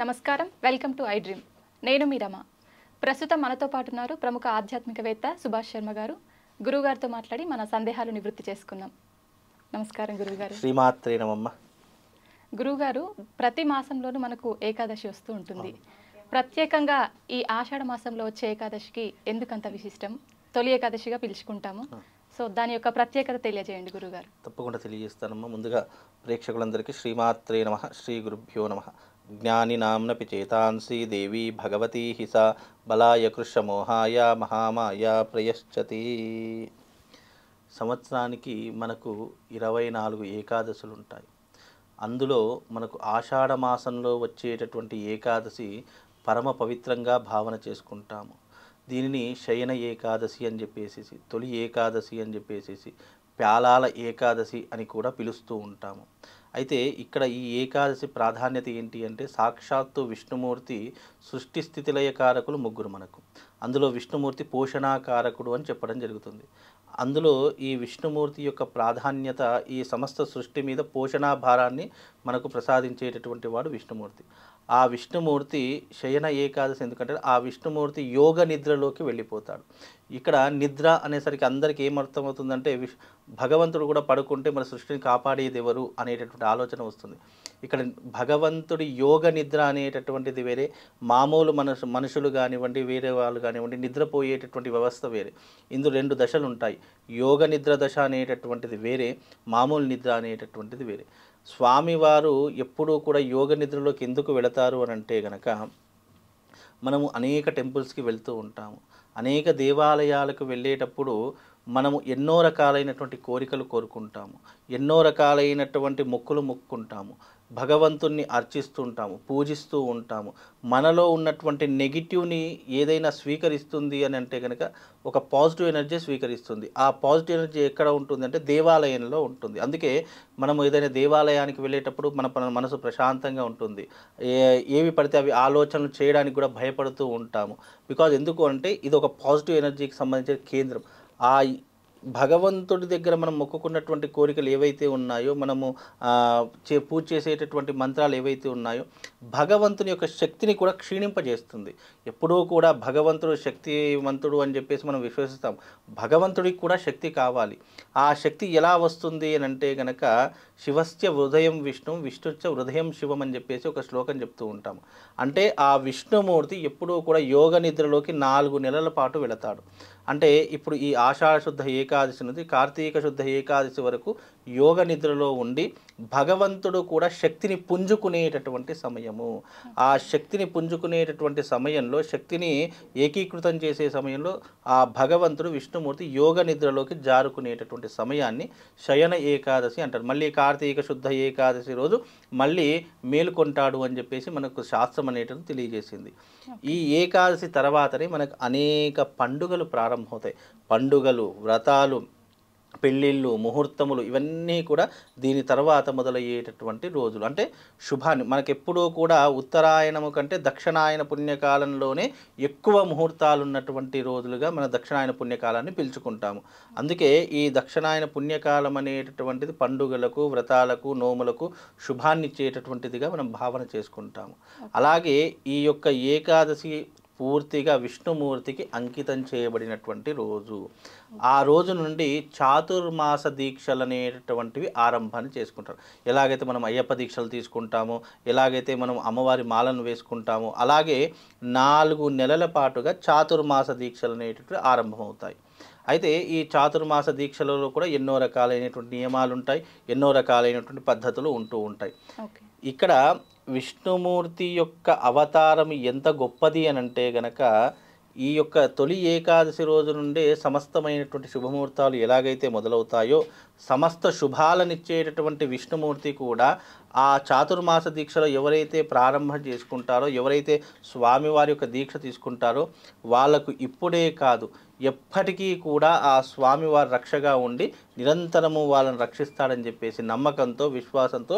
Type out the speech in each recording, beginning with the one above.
నమస్కారం welcome to I dream నేను మీ రమ ప్రస్తుతం మనతో పాటు ఉన్నారు ప్రముఖ ఆధ్యాత్మికవేత్త సుభాష్ శర్మ గారు గురువుగారితో మాట్లాడి మన సందేహాలు నివృత్తి చేసుకుందాం నమస్కారం గురువుగారు గురువుగారు ప్రతి మాసంలోనూ మనకు ఏకాదశి వస్తూ ఉంటుంది ప్రత్యేకంగా ఈ ఆషాఢ మాసంలో వచ్చే ఏకాదశికి ఎందుకంత విశిష్టం తొలి ఏకాదశిగా పిలుచుకుంటాము సో దాని యొక్క ప్రత్యేకత తెలియజేయండి గురుగారు తప్పకుండా తెలియజేస్తానమ్మా ముందుగా ప్రేక్షకులందరికీ శ్రీమాత్రే నమ శ్రీ గురుభ్యో నమ ज्ञानिनाम्नपि చేతాంసి దేవీ भगवती हि బలాయ కృషమోహాయ మహామాయ ప్రయశ్చతి సంవత్సరానికి మనకు ఇరవై నాలుగు ఏకాదశులు ఉంటాయి అందులో మనకు ఆషాఢ మాసంలో వచ్చేటటువంటి ఏకాదశి పరమ పవిత్రంగా భావన చేసుకుంటాము దీనిని శయన ఏకాదశి అని చెప్పేసి తొలి ఏకాదశి అని చెప్పేసి ప్యాలాల ఏకాదశి అని కూడా పిలుస్తూ ఉంటాము అయితే ఇక్కడ ఈ ఏకాదశి ప్రాధాన్యత ఏంటి అంటే సాక్షాత్తు విష్ణుమూర్తి సృష్టి స్థితిలయ కారకులు ముగ్గురు మనకు అందులో విష్ణుమూర్తి పోషణాకారకుడు అని చెప్పడం జరుగుతుంది అందులో ఈ విష్ణుమూర్తి యొక్క ప్రాధాన్యత ఈ సమస్త సృష్టి మీద పోషణాభారాన్ని మనకు ప్రసాదించేటటువంటి వాడు విష్ణుమూర్తి ఆ విష్ణుమూర్తి శయన ఏకాదశి ఎందుకంటే ఆ విష్ణుమూర్తి యోగ నిద్రలోకి వెళ్ళిపోతాడు ఇక్కడ నిద్ర అనేసరికి అందరికీ ఏమర్థమవుతుందంటే విష్ భగవంతుడు కూడా పడుకుంటే మన సృష్టిని కాపాడేది ఎవరు అనేటటువంటి ఆలోచన వస్తుంది ఇక్కడ భగవంతుడి యోగ నిద్ర అనేటటువంటిది వేరే మామూలు మనసు మనుషులు కానివ్వండి వేరే వాళ్ళు కానివ్వండి నిద్రపోయేటటువంటి వ్యవస్థ వేరే ఇందులో రెండు దశలు ఉంటాయి యోగ నిద్ర దశ అనేటటువంటిది వేరే మామూలు నిద్ర అనేటటువంటిది వేరే స్వామివారు ఎప్పుడూ కూడా యోగ నిద్రలోకి ఎందుకు వెళతారు అని అంటే గనక మనము అనేక టెంపుల్స్కి వెళ్తూ ఉంటాము అనేక దేవాలయాలకు వెళ్ళేటప్పుడు మనము ఎన్నో రకాలైనటువంటి కోరికలు కోరుకుంటాము ఎన్నో రకాలైనటువంటి మొక్కులు మొక్కుంటాము భగవంతుణ్ణి ఉంటాము పూజిస్తూ ఉంటాము మనలో ఉన్నటువంటి నెగిటివ్ని ఏదైనా స్వీకరిస్తుంది అని అంటే కనుక ఒక పాజిటివ్ ఎనర్జీ స్వీకరిస్తుంది ఆ పాజిటివ్ ఎనర్జీ ఎక్కడ ఉంటుంది అంటే దేవాలయంలో ఉంటుంది అందుకే మనం ఏదైనా దేవాలయానికి వెళ్ళేటప్పుడు మన మనసు ప్రశాంతంగా ఉంటుంది ఏవి పడితే అవి ఆలోచనలు చేయడానికి కూడా భయపడుతూ ఉంటాము బికాజ్ ఎందుకు అంటే ఇది ఒక పాజిటివ్ ఎనర్జీకి సంబంధించిన కేంద్రం ఆ భగవంతుడి దగ్గర మనం మొక్కుకున్నటువంటి కోరికలు ఏవైతే ఉన్నాయో మనము చే పూజ చేసేటటువంటి మంత్రాలు ఏవైతే ఉన్నాయో భగవంతుని యొక్క శక్తిని కూడా క్షీణింపజేస్తుంది ఎప్పుడూ కూడా భగవంతుడు శక్తివంతుడు అని చెప్పేసి మనం విశ్వసిస్తాం భగవంతుడికి కూడా శక్తి కావాలి ఆ శక్తి ఎలా వస్తుంది అని అంటే గనక శివస్య హృదయం విష్ణు విష్ణుచ హృదయం శివం అని చెప్పేసి ఒక శ్లోకం చెప్తూ ఉంటాము అంటే ఆ విష్ణుమూర్తి ఎప్పుడూ కూడా యోగ నిద్రలోకి నాలుగు నెలల పాటు వెళతాడు అంటే ఇప్పుడు ఈ ఆషాఢ శుద్ధ ఏకాదశి నుంచి కార్తీక శుద్ధ ఏకాదశి వరకు యోగ నిద్రలో ఉండి భగవంతుడు కూడా శక్తిని పుంజుకునేటటువంటి సమయము ఆ శక్తిని పుంజుకునేటటువంటి సమయంలో శక్తిని ఏకీకృతం చేసే సమయంలో ఆ భగవంతుడు విష్ణుమూర్తి యోగ నిద్రలోకి జారుకునేటటువంటి సమయాన్ని శయన ఏకాదశి అంటారు మళ్ళీ కార్తీక శుద్ధ ఏకాదశి రోజు మళ్ళీ మేలుకొంటాడు అని చెప్పేసి మనకు శాస్త్రం అనేటది తెలియజేసింది ఈ ఏకాదశి తర్వాతనే మనకు అనేక పండుగలు ప్రారంభం ప్రారంభమవుతాయి పండుగలు వ్రతాలు పెళ్ళిళ్ళు ముహూర్తములు ఇవన్నీ కూడా దీని తర్వాత మొదలయ్యేటటువంటి రోజులు అంటే శుభాన్ని మనకెప్పుడూ కూడా ఉత్తరాయణము కంటే దక్షిణాయన పుణ్యకాలంలోనే ఎక్కువ ముహూర్తాలు ఉన్నటువంటి రోజులుగా మన దక్షిణాయన పుణ్యకాలాన్ని పిలుచుకుంటాము అందుకే ఈ దక్షిణాయన పుణ్యకాలం అనేటటువంటిది పండుగలకు వ్రతాలకు నోములకు శుభాన్నిచ్చేటటువంటిదిగా మనం భావన చేసుకుంటాము అలాగే ఈ యొక్క ఏకాదశి పూర్తిగా విష్ణుమూర్తికి అంకితం చేయబడినటువంటి రోజు ఆ రోజు నుండి చాతుర్మాస దీక్షలు అనేటటువంటివి ఆరంభాన్ని చేసుకుంటారు ఎలాగైతే మనం అయ్యప్ప దీక్షలు తీసుకుంటామో ఎలాగైతే మనం అమ్మవారి మాలను వేసుకుంటామో అలాగే నాలుగు నెలల పాటుగా చాతుర్మాస దీక్షలు అనేటటువంటి ఆరంభమవుతాయి అయితే ఈ చాతుర్మాస దీక్షలలో కూడా ఎన్నో రకాలైనటువంటి నియమాలు ఉంటాయి ఎన్నో రకాలైనటువంటి పద్ధతులు ఉంటూ ఉంటాయి ఇక్కడ విష్ణుమూర్తి యొక్క అవతారం ఎంత గొప్పది అని అంటే గనక ఈ యొక్క తొలి ఏకాదశి రోజు నుండే సమస్తమైనటువంటి శుభముహూర్తాలు ఎలాగైతే మొదలవుతాయో సమస్త శుభాలనిచ్చేటటువంటి విష్ణుమూర్తి కూడా ఆ చాతుర్మాస దీక్షలో ఎవరైతే ప్రారంభం చేసుకుంటారో ఎవరైతే స్వామివారి యొక్క దీక్ష తీసుకుంటారో వాళ్లకు ఇప్పుడే కాదు ఎప్పటికీ కూడా ఆ స్వామి వారు రక్షగా ఉండి నిరంతరము వాళ్ళని రక్షిస్తాడని చెప్పేసి నమ్మకంతో విశ్వాసంతో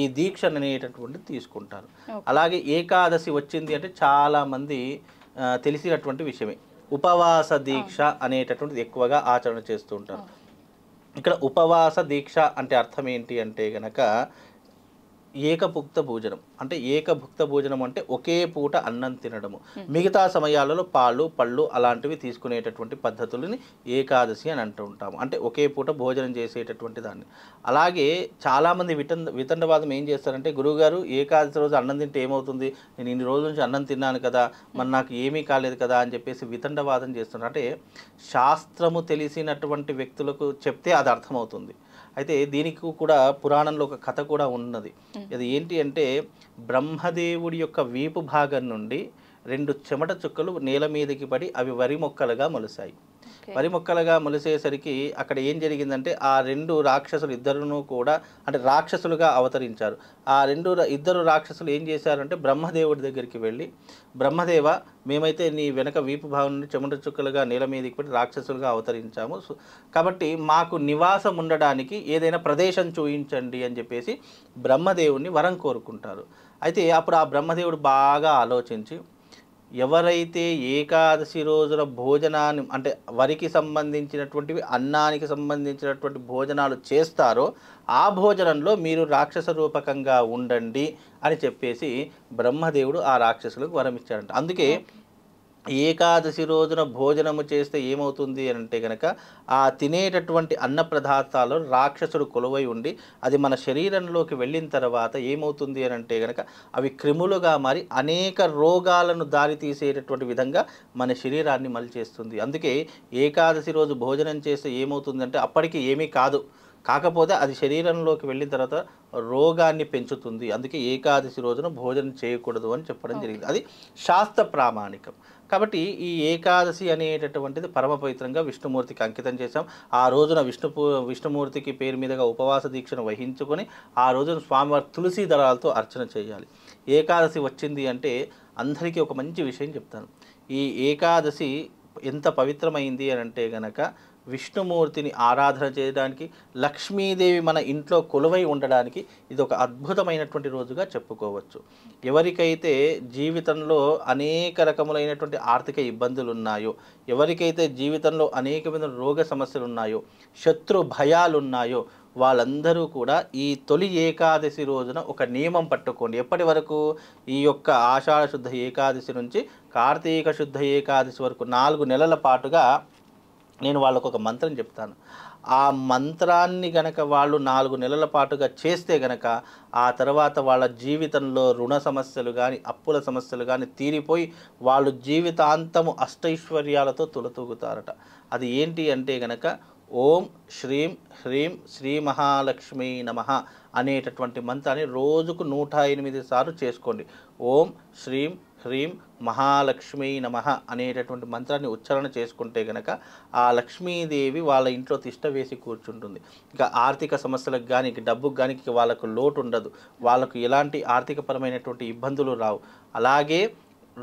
ఈ దీక్ష అనేటటువంటిది తీసుకుంటారు అలాగే ఏకాదశి వచ్చింది అంటే చాలామంది తెలిసినటువంటి విషయమే ఉపవాస దీక్ష అనేటటువంటిది ఎక్కువగా ఆచరణ చేస్తూ ఉంటారు ఇక్కడ ఉపవాస దీక్ష అంటే అర్థం ఏంటి అంటే గనక ఏకభుక్త భోజనం అంటే ఏకభుక్త భోజనం అంటే ఒకే పూట అన్నం తినడము మిగతా సమయాలలో పాలు పళ్ళు అలాంటివి తీసుకునేటటువంటి పద్ధతులని ఏకాదశి అని అంటూ ఉంటాము అంటే ఒకే పూట భోజనం చేసేటటువంటి దాన్ని అలాగే చాలామంది విటంద వితండవాదం ఏం చేస్తారంటే గురువుగారు ఏకాదశి రోజు అన్నం తింటే ఏమవుతుంది నేను ఇన్ని రోజుల నుంచి అన్నం తిన్నాను కదా మరి నాకు ఏమీ కాలేదు కదా అని చెప్పేసి వితండవాదం చేస్తున్నారు అంటే శాస్త్రము తెలిసినటువంటి వ్యక్తులకు చెప్తే అది అర్థమవుతుంది అయితే దీనికి కూడా పురాణంలో ఒక కథ కూడా ఉన్నది అది ఏంటి అంటే బ్రహ్మదేవుడి యొక్క వీపు భాగం నుండి రెండు చెమట చుక్కలు నేల మీదకి పడి అవి వరి మొక్కలుగా మలుసాయి మొక్కలుగా మొలిసేసరికి అక్కడ ఏం జరిగిందంటే ఆ రెండు రాక్షసులు ఇద్దరును కూడా అంటే రాక్షసులుగా అవతరించారు ఆ రెండు ఇద్దరు రాక్షసులు ఏం చేశారంటే బ్రహ్మదేవుడి దగ్గరికి వెళ్ళి బ్రహ్మదేవ మేమైతే నీ వెనక వీపు భావం నుండి చెమట చుక్కలుగా నేల మీదకి పెట్టి రాక్షసులుగా అవతరించాము కాబట్టి మాకు నివాసం ఉండడానికి ఏదైనా ప్రదేశం చూపించండి అని చెప్పేసి బ్రహ్మదేవుని వరం కోరుకుంటారు అయితే అప్పుడు ఆ బ్రహ్మదేవుడు బాగా ఆలోచించి ఎవరైతే ఏకాదశి రోజుల భోజనాన్ని అంటే వరికి సంబంధించినటువంటివి అన్నానికి సంబంధించినటువంటి భోజనాలు చేస్తారో ఆ భోజనంలో మీరు రాక్షస రూపకంగా ఉండండి అని చెప్పేసి బ్రహ్మదేవుడు ఆ రాక్షసులకు వరమిచ్చాడంట అందుకే ఏకాదశి రోజున భోజనము చేస్తే ఏమవుతుంది అని అంటే కనుక ఆ తినేటటువంటి అన్న పదార్థాలు రాక్షసుడు కొలువై ఉండి అది మన శరీరంలోకి వెళ్ళిన తర్వాత ఏమవుతుంది అని అంటే కనుక అవి క్రిములుగా మారి అనేక రోగాలను దారితీసేటటువంటి విధంగా మన శరీరాన్ని మలిచేస్తుంది అందుకే ఏకాదశి రోజు భోజనం చేస్తే ఏమవుతుందంటే అప్పటికి ఏమీ కాదు కాకపోతే అది శరీరంలోకి వెళ్ళిన తర్వాత రోగాన్ని పెంచుతుంది అందుకే ఏకాదశి రోజున భోజనం చేయకూడదు అని చెప్పడం జరిగింది అది శాస్త్ర ప్రామాణికం కాబట్టి ఈ ఏకాదశి అనేటటువంటిది పరమ పవిత్రంగా విష్ణుమూర్తికి అంకితం చేశాం ఆ రోజున విష్ణు విష్ణుమూర్తికి పేరు మీదుగా ఉపవాస దీక్షను వహించుకొని ఆ రోజున స్వామివారి తులసి దళాలతో అర్చన చేయాలి ఏకాదశి వచ్చింది అంటే అందరికీ ఒక మంచి విషయం చెప్తాను ఈ ఏకాదశి ఎంత పవిత్రమైంది అని అంటే గనక విష్ణుమూర్తిని ఆరాధన చేయడానికి లక్ష్మీదేవి మన ఇంట్లో కొలువై ఉండడానికి ఇది ఒక అద్భుతమైనటువంటి రోజుగా చెప్పుకోవచ్చు ఎవరికైతే జీవితంలో అనేక రకములైనటువంటి ఆర్థిక ఇబ్బందులు ఉన్నాయో ఎవరికైతే జీవితంలో అనేకమైన రోగ సమస్యలు ఉన్నాయో శత్రు భయాలు ఉన్నాయో వాళ్ళందరూ కూడా ఈ తొలి ఏకాదశి రోజున ఒక నియమం పట్టుకోండి ఎప్పటి వరకు ఈ యొక్క ఆషాఢ శుద్ధ ఏకాదశి నుంచి కార్తీక శుద్ధ ఏకాదశి వరకు నాలుగు నెలల పాటుగా నేను వాళ్ళకు ఒక మంత్రం చెప్తాను ఆ మంత్రాన్ని గనక వాళ్ళు నాలుగు నెలల పాటుగా చేస్తే గనక ఆ తర్వాత వాళ్ళ జీవితంలో రుణ సమస్యలు కానీ అప్పుల సమస్యలు కానీ తీరిపోయి వాళ్ళు జీవితాంతము అష్టైశ్వర్యాలతో తులతూగుతారట అది ఏంటి అంటే గనక ఓం శ్రీం హ్రీం శ్రీ మహాలక్ష్మి నమ అనేటటువంటి మంత్రాన్ని రోజుకు నూట ఎనిమిది సార్లు చేసుకోండి ఓం శ్రీం హ్రీం మహాలక్ష్మి నమ అనేటటువంటి మంత్రాన్ని ఉచ్చారణ చేసుకుంటే గనక ఆ లక్ష్మీదేవి వాళ్ళ ఇంట్లో తిష్ట వేసి కూర్చుంటుంది ఇంకా ఆర్థిక సమస్యలకు కానీ డబ్బుకు కానీ వాళ్ళకు లోటు ఉండదు వాళ్ళకు ఎలాంటి ఆర్థికపరమైనటువంటి ఇబ్బందులు రావు అలాగే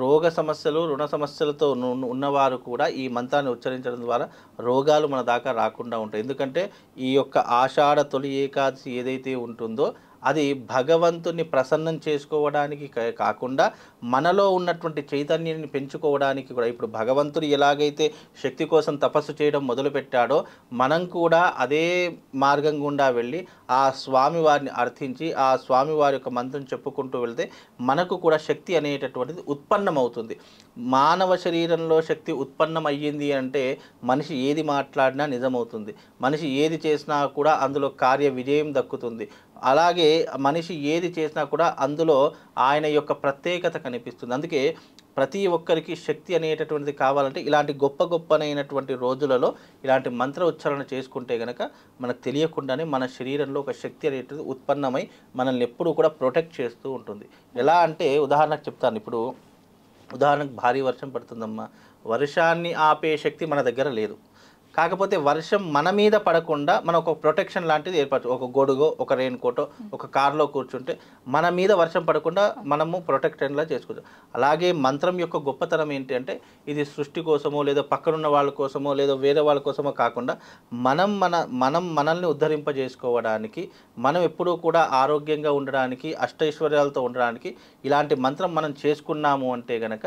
రోగ సమస్యలు రుణ సమస్యలతో ఉన్నవారు కూడా ఈ మంత్రాన్ని ఉచ్చరించడం ద్వారా రోగాలు మన దాకా రాకుండా ఉంటాయి ఎందుకంటే ఈ యొక్క ఆషాఢ తొలి ఏకాదశి ఏదైతే ఉంటుందో అది భగవంతుని ప్రసన్నం చేసుకోవడానికి కాకుండా మనలో ఉన్నటువంటి చైతన్యాన్ని పెంచుకోవడానికి కూడా ఇప్పుడు భగవంతుడు ఎలాగైతే శక్తి కోసం తపస్సు చేయడం మొదలుపెట్టాడో మనం కూడా అదే మార్గం గుండా వెళ్ళి ఆ స్వామి వారిని అర్థించి ఆ స్వామి వారి యొక్క మంత్రం చెప్పుకుంటూ వెళ్తే మనకు కూడా శక్తి అనేటటువంటిది ఉత్పన్నమవుతుంది మానవ శరీరంలో శక్తి ఉత్పన్నం అయ్యింది అంటే మనిషి ఏది మాట్లాడినా నిజమవుతుంది మనిషి ఏది చేసినా కూడా అందులో కార్య విజయం దక్కుతుంది అలాగే మనిషి ఏది చేసినా కూడా అందులో ఆయన యొక్క ప్రత్యేకత కనిపిస్తుంది అందుకే ప్రతి ఒక్కరికి శక్తి అనేటటువంటిది కావాలంటే ఇలాంటి గొప్ప గొప్పనైనటువంటి రోజులలో ఇలాంటి మంత్ర ఉచ్చారణ చేసుకుంటే కనుక మనకు తెలియకుండానే మన శరీరంలో ఒక శక్తి అనేటువంటిది ఉత్పన్నమై మనల్ని ఎప్పుడూ కూడా ప్రొటెక్ట్ చేస్తూ ఉంటుంది ఎలా అంటే ఉదాహరణకు చెప్తాను ఇప్పుడు ఉదాహరణకు భారీ వర్షం పడుతుందమ్మా వర్షాన్ని ఆపే శక్తి మన దగ్గర లేదు కాకపోతే వర్షం మన మీద పడకుండా మనం ఒక ప్రొటెక్షన్ లాంటిది ఏర్పరచు ఒక గొడుగో ఒక రెయిన్ కోటో hmm. ఒక కారులో కూర్చుంటే మన మీద వర్షం పడకుండా మనము ప్రొటెక్షన్లా చేసుకోవచ్చు అలాగే మంత్రం యొక్క గొప్పతనం ఏంటి అంటే ఇది సృష్టి కోసమో లేదా పక్కనున్న వాళ్ళ కోసమో లేదా వేరే వాళ్ళ కోసమో కాకుండా మనం మన మనం మనల్ని ఉద్ధరింపజేసుకోవడానికి మనం ఎప్పుడూ కూడా ఆరోగ్యంగా ఉండడానికి అష్టైశ్వర్యాలతో ఉండడానికి ఇలాంటి మంత్రం మనం చేసుకున్నాము అంటే కనుక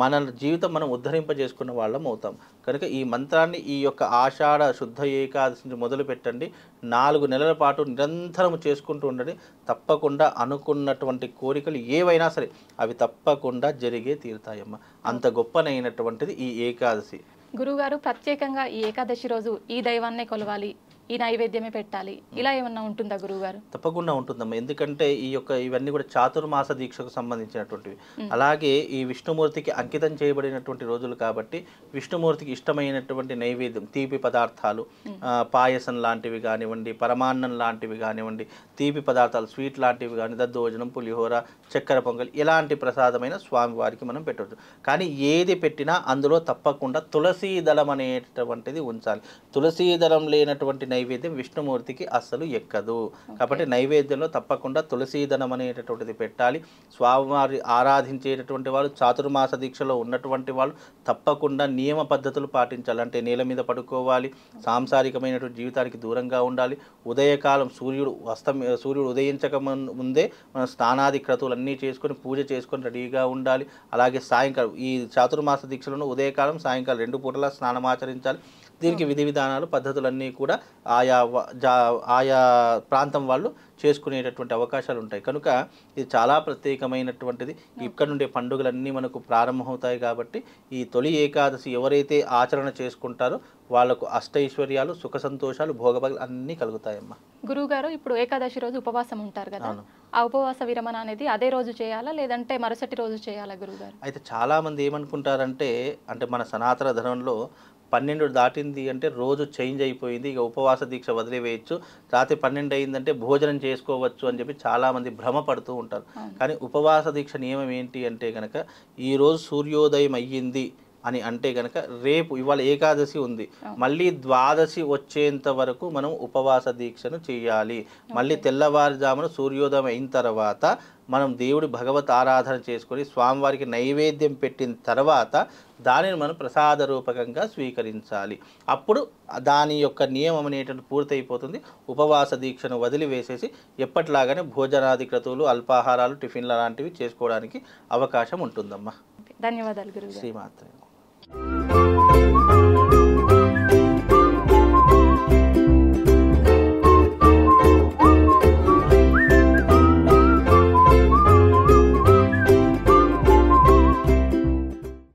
మన జీవితం మనం ఉద్ధరింపజేసుకున్న వాళ్ళం అవుతాం కనుక ఈ మంత్రాన్ని ఈ యొక్క ఆషాఢ శుద్ధ ఏకాదశి నుంచి మొదలు పెట్టండి నాలుగు నెలల పాటు నిరంతరం చేసుకుంటూ ఉండండి తప్పకుండా అనుకున్నటువంటి కోరికలు ఏవైనా సరే అవి తప్పకుండా జరిగే తీరుతాయమ్మ అంత గొప్పనైనటువంటిది ఈ ఏకాదశి గురువుగారు ప్రత్యేకంగా ఈ ఏకాదశి రోజు ఈ దైవాన్నే కొలవాలి ఈ నైవేద్యమే పెట్టాలి ఇలా ఏమన్నా ఉంటుందా గురువు గారు తప్పకుండా ఉంటుందమ్మా ఎందుకంటే ఈ యొక్క ఇవన్నీ కూడా చాతుర్మాస దీక్షకు సంబంధించినటువంటివి అలాగే ఈ విష్ణుమూర్తికి అంకితం చేయబడినటువంటి రోజులు కాబట్టి విష్ణుమూర్తికి ఇష్టమైనటువంటి నైవేద్యం తీపి పదార్థాలు పాయసం లాంటివి కానివ్వండి పరమాన్నం లాంటివి కానివ్వండి తీపి పదార్థాలు స్వీట్ లాంటివి కానీ దద్దోజనం పులిహోర చక్కెర పొంగల్ ఇలాంటి ప్రసాదమైన స్వామివారికి మనం పెట్టవచ్చు కానీ ఏది పెట్టినా అందులో తప్పకుండా తులసీ దళం అనేటటువంటిది ఉంచాలి తులసీ దళం లేనటువంటి నైవేద్యం విష్ణుమూర్తికి అస్సలు ఎక్కదు కాబట్టి నైవేద్యంలో తప్పకుండా తులసీదనం అనేటటువంటిది పెట్టాలి స్వామివారి ఆరాధించేటటువంటి వాళ్ళు చాతుర్మాస దీక్షలో ఉన్నటువంటి వాళ్ళు తప్పకుండా నియమ పద్ధతులు పాటించాలి అంటే నేల మీద పడుకోవాలి సాంసారికమైనటువంటి జీవితానికి దూరంగా ఉండాలి ఉదయకాలం సూర్యుడు అస్తం సూర్యుడు ఉదయించక ముందే మన స్నానాది అన్నీ చేసుకొని పూజ చేసుకొని రెడీగా ఉండాలి అలాగే సాయంకాలం ఈ చాతుర్మాస దీక్షలను ఉదయకాలం సాయంకాలం రెండు పూటలా స్నానమాచరించాలి దీనికి విధి విధానాలు పద్ధతులన్నీ కూడా ఆయా జా ఆయా ప్రాంతం వాళ్ళు చేసుకునేటటువంటి అవకాశాలు ఉంటాయి కనుక ఇది చాలా ప్రత్యేకమైనటువంటిది ఇక్కడ నుండే పండుగలన్నీ మనకు ప్రారంభమవుతాయి కాబట్టి ఈ తొలి ఏకాదశి ఎవరైతే ఆచరణ చేసుకుంటారో వాళ్ళకు అష్టైశ్వర్యాలు సుఖ సంతోషాలు భోగభాగాలు అన్నీ కలుగుతాయమ్మా గురువుగారు ఇప్పుడు ఏకాదశి రోజు ఉపవాసం ఉంటారు కదా ఆ ఉపవాస విరమణ అనేది అదే రోజు చేయాలా లేదంటే మరుసటి రోజు చేయాలా గురువుగారు అయితే చాలామంది ఏమనుకుంటారంటే అంటే మన సనాతన ధర్మంలో పన్నెండు దాటింది అంటే రోజు చేంజ్ అయిపోయింది ఇక ఉపవాస దీక్ష వదిలివేయచ్చు రాత్రి పన్నెండు అయిందంటే భోజనం చేసుకోవచ్చు అని చెప్పి చాలామంది భ్రమపడుతూ ఉంటారు కానీ ఉపవాస దీక్ష నియమం ఏంటి అంటే కనుక ఈరోజు సూర్యోదయం అయ్యింది అని అంటే కనుక రేపు ఇవాళ ఏకాదశి ఉంది మళ్ళీ ద్వాదశి వచ్చేంత వరకు మనం ఉపవాస దీక్షను చేయాలి మళ్ళీ తెల్లవారుజామున సూర్యోదయం అయిన తర్వాత మనం దేవుడి భగవత్ ఆరాధన చేసుకొని స్వామివారికి నైవేద్యం పెట్టిన తర్వాత దానిని మనం ప్రసాద రూపకంగా స్వీకరించాలి అప్పుడు దాని యొక్క నియమం అనేటువంటి పూర్తయిపోతుంది ఉపవాస దీక్షను వదిలివేసేసి ఎప్పట్లాగానే భోజనాది క్రతువులు అల్పాహారాలు టిఫిన్ల లాంటివి చేసుకోవడానికి అవకాశం ఉంటుందమ్మా ధన్యవాదాలు శ్రీమాత్రం